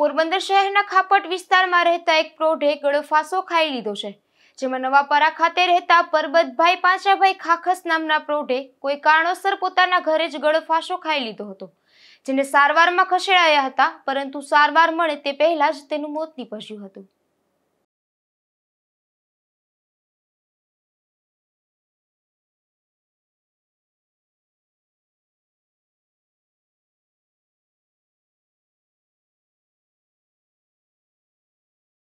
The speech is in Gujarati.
પોરબંદર શહેરના ખાપટ વિસ્તારમાં રહેતા એક પ્રૌઢે ગળો ફાંસો ખાઈ લીધો છે જેમાં નવાપરા ખાતે રહેતા પરબતભાઈ પાંચાભાઈ ખાખસ નામના પ્રૌઢે કોઈ કારણોસર પોતાના ઘરે જ ગળો ફાંસો ખાઈ લીધો હતો જેને સારવારમાં ખસેડાયા હતા પરંતુ સારવાર મળે તે પહેલા જ તેનું મોત નીપજ્યું હતું